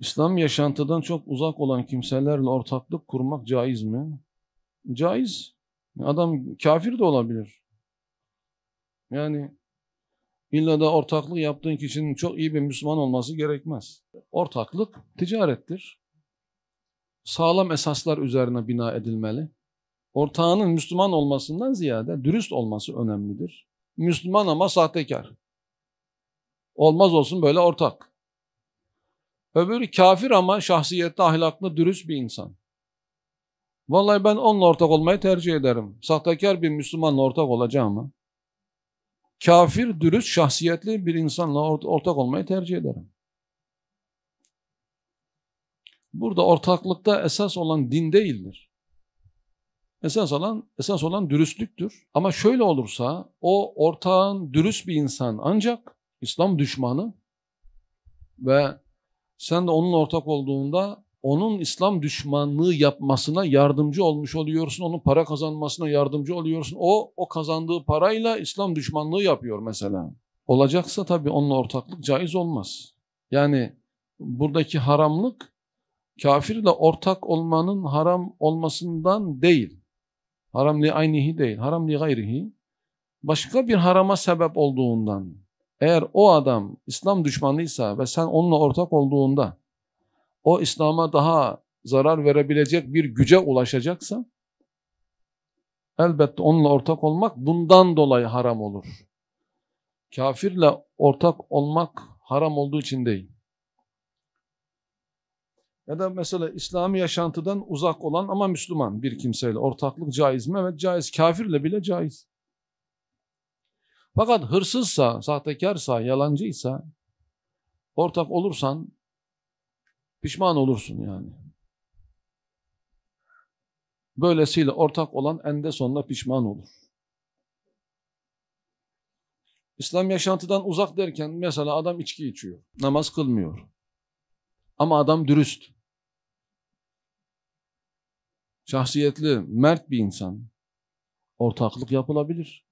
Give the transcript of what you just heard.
İslam yaşantıdan çok uzak olan kimselerle ortaklık kurmak caiz mi? Caiz. Adam kafir de olabilir. Yani illa da ortaklık yaptığın kişinin çok iyi bir Müslüman olması gerekmez. Ortaklık ticarettir. Sağlam esaslar üzerine bina edilmeli. Ortağının Müslüman olmasından ziyade dürüst olması önemlidir. Müslüman ama sahtekar. Olmaz olsun böyle ortak. Öbürü kafir ama şahsiyette ahlaklı, dürüst bir insan. Vallahi ben onunla ortak olmayı tercih ederim. Sahtekar bir Müslümanla ortak olacağım kafir, dürüst, şahsiyetli bir insanla ortak olmayı tercih ederim. Burada ortaklıkta esas olan din değildir. Esas olan esas olan dürüstlüktür. Ama şöyle olursa o ortağın dürüst bir insan ancak İslam düşmanı ve sen de onun ortak olduğunda onun İslam düşmanlığı yapmasına yardımcı olmuş oluyorsun. Onun para kazanmasına yardımcı oluyorsun. O o kazandığı parayla İslam düşmanlığı yapıyor mesela. Olacaksa tabii onunla ortaklık caiz olmaz. Yani buradaki haramlık kafirle ortak olmanın haram olmasından değil. Haram li aynihi değil, haram li gayrihi. Başka bir harama sebep olduğundan. Eğer o adam İslam düşmanıysa ve sen onunla ortak olduğunda o İslam'a daha zarar verebilecek bir güce ulaşacaksa elbette onunla ortak olmak bundan dolayı haram olur. Kafirle ortak olmak haram olduğu için değil. Ya da mesela İslami yaşantıdan uzak olan ama Müslüman bir kimseyle ortaklık caiz mi? Evet caiz. Kafirle bile caiz. Fakat hırsızsa, sahtekarsa, yalancıysa, ortak olursan pişman olursun yani. Böylesiyle ortak olan ende sonunda pişman olur. İslam yaşantıdan uzak derken mesela adam içki içiyor, namaz kılmıyor. Ama adam dürüst. Şahsiyetli, mert bir insan. Ortaklık yapılabilir.